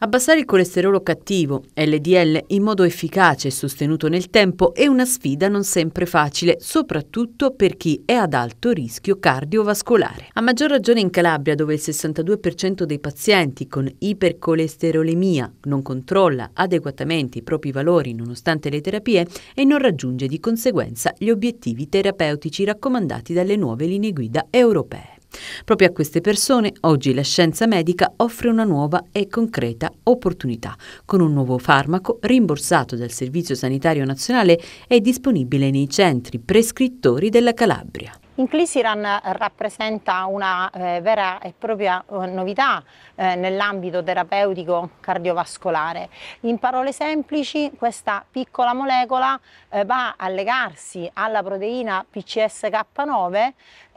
Abbassare il colesterolo cattivo, LDL, in modo efficace e sostenuto nel tempo è una sfida non sempre facile, soprattutto per chi è ad alto rischio cardiovascolare. A maggior ragione in Calabria, dove il 62% dei pazienti con ipercolesterolemia non controlla adeguatamente i propri valori nonostante le terapie e non raggiunge di conseguenza gli obiettivi terapeutici raccomandati dalle nuove linee guida europee. Proprio a queste persone oggi la scienza medica offre una nuova e concreta opportunità. Con un nuovo farmaco rimborsato dal Servizio Sanitario Nazionale e disponibile nei centri prescrittori della Calabria. Inclisiran eh, rappresenta una eh, vera e propria eh, novità eh, nell'ambito terapeutico cardiovascolare. In parole semplici, questa piccola molecola eh, va a legarsi alla proteina PCSK9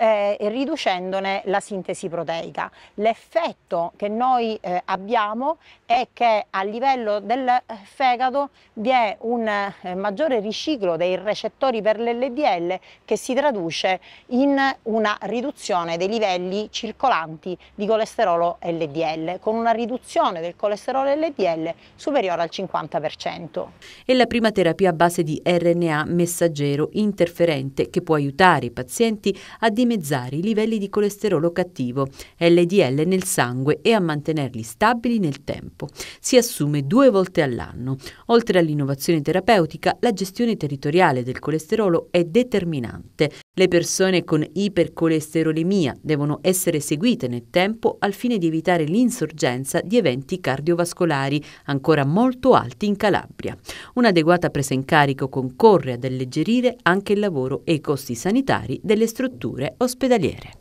eh, riducendone la sintesi proteica. L'effetto che noi abbiamo è che a livello del fegato vi è un maggiore riciclo dei recettori per l'LDL che si traduce in una riduzione dei livelli circolanti di colesterolo LDL, con una riduzione del colesterolo LDL superiore al 50%. È la prima terapia a base di RNA messaggero interferente che può aiutare i pazienti a dimezzare i livelli di colesterolo cattivo, LDL nel sangue e a mantenerli stabili nel tempo. Si assume due volte all'anno. Oltre all'innovazione terapeutica, la gestione territoriale del colesterolo è determinante le persone con ipercolesterolemia devono essere seguite nel tempo al fine di evitare l'insorgenza di eventi cardiovascolari ancora molto alti in Calabria. Un'adeguata presa in carico concorre ad alleggerire anche il lavoro e i costi sanitari delle strutture ospedaliere.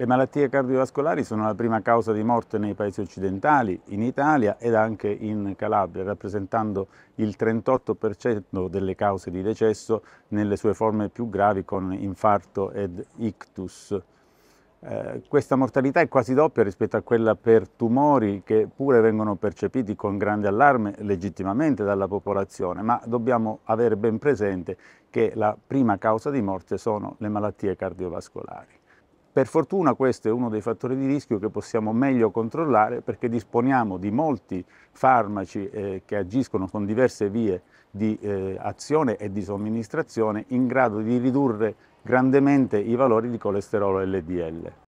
Le malattie cardiovascolari sono la prima causa di morte nei paesi occidentali, in Italia ed anche in Calabria, rappresentando il 38% delle cause di decesso nelle sue forme più gravi con infarto ed ictus. Eh, questa mortalità è quasi doppia rispetto a quella per tumori che pure vengono percepiti con grande allarme legittimamente dalla popolazione, ma dobbiamo avere ben presente che la prima causa di morte sono le malattie cardiovascolari. Per fortuna questo è uno dei fattori di rischio che possiamo meglio controllare perché disponiamo di molti farmaci eh, che agiscono con diverse vie di eh, azione e di somministrazione in grado di ridurre grandemente i valori di colesterolo LDL.